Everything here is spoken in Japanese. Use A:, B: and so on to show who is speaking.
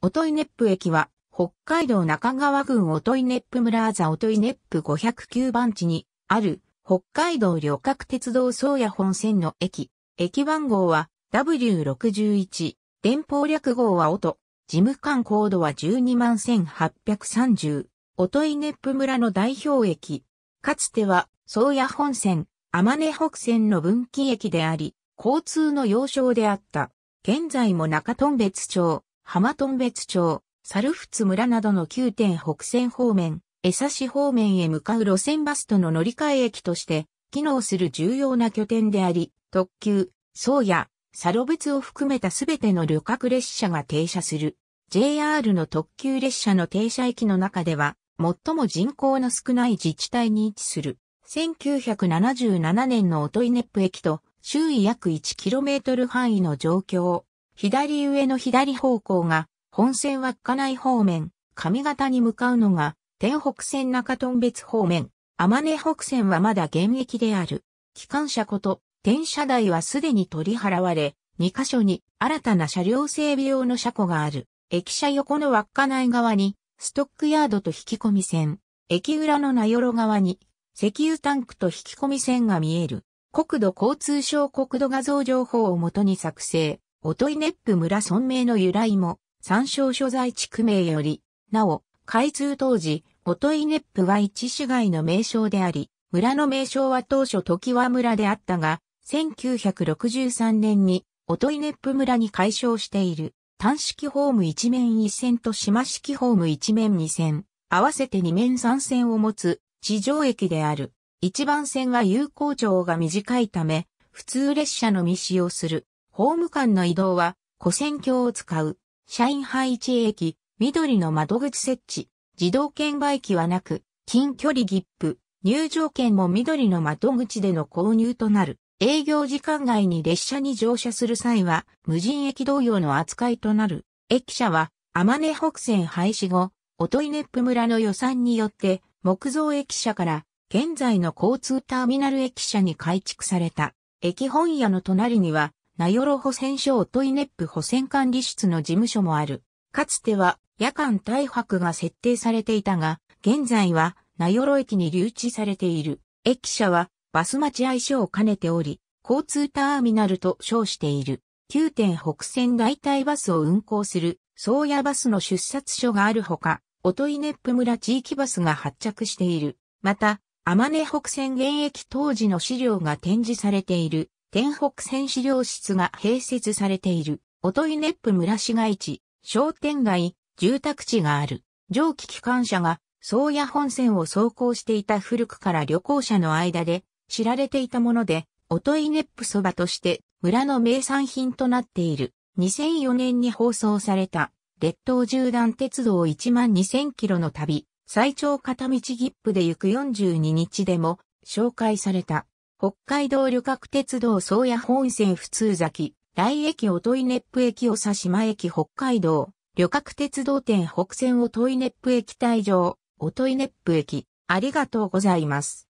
A: 音井ネップ駅は、北海道中川郡音井ネップ村あざ音井ネップ509番地にある、北海道旅客鉄道宗谷本線の駅。駅番号は W61、電報略号は音、事務官コードは121,830、音井ネップ村の代表駅。かつては、宗谷本線、天根北線の分岐駅であり、交通の要衝であった。現在も中頓別町、浜頓別町、猿払村などの9点北線方面、江差方面へ向かう路線バスとの乗り換え駅として、機能する重要な拠点であり、特急、宗谷、サロ別を含めたすべての旅客列車が停車する。JR の特急列車の停車駅の中では、最も人口の少ない自治体に位置する。1977年のオトイネップ駅と周囲約 1km 範囲の状況。左上の左方向が、本線稚内方面、上方に向かうのが、天北線中頓別方面、天根北線はまだ現役である。機関車こと、転車台はすでに取り払われ、2カ所に新たな車両整備用の車庫がある。駅舎横の稚内側に、ストックヤードと引き込み線、駅裏の名寄側に、石油タンクと引き込み線が見える。国土交通省国土画像情報をもとに作成。といネップ村村名の由来も、参照所在地区名より、なお、開通当時、といネップは一市街の名称であり、村の名称は当初時は村であったが、1963年に、といネップ村に改称している、単式ホーム一面一線と島式ホーム一面二線、合わせて二面三線を持つ、地上駅である。一番線は有効長が短いため、普通列車のみ使用する。ホーム間の移動は、古線橋を使う、社員配置駅、緑の窓口設置、自動券売機はなく、近距離切符、入場券も緑の窓口での購入となる。営業時間外に列車に乗車する際は、無人駅同様の扱いとなる。駅舎は、天根北線廃止後、音イネップ村の予算によって、木造駅舎から、現在の交通ターミナル駅舎に改築された。駅本屋の隣には、ナヨロ保線所トイネップ保線管理室の事務所もある。かつては夜間大泊が設定されていたが、現在は名寄駅に留置されている。駅舎はバス待ち愛称を兼ねており、交通ターミナルと称している。九点北線代替バスを運行する、宗谷バスの出札所があるほか、トイネップ村地域バスが発着している。また、天根北線現役当時の資料が展示されている、天北線資料室が併設されている、といネップ村市街地、商店街、住宅地がある。蒸気機関車が、宗谷本線を走行していた古くから旅行者の間で知られていたもので、といネップそばとして村の名産品となっている。2004年に放送された、列島縦断鉄道1万2000キロの旅、最長片道切符で行く42日でも紹介された。北海道旅客鉄道宗谷本線普通崎、来駅音ネップ駅し島駅北海道、旅客鉄道店北線音ネップ駅退場、音ネップ駅、ありがとうございます。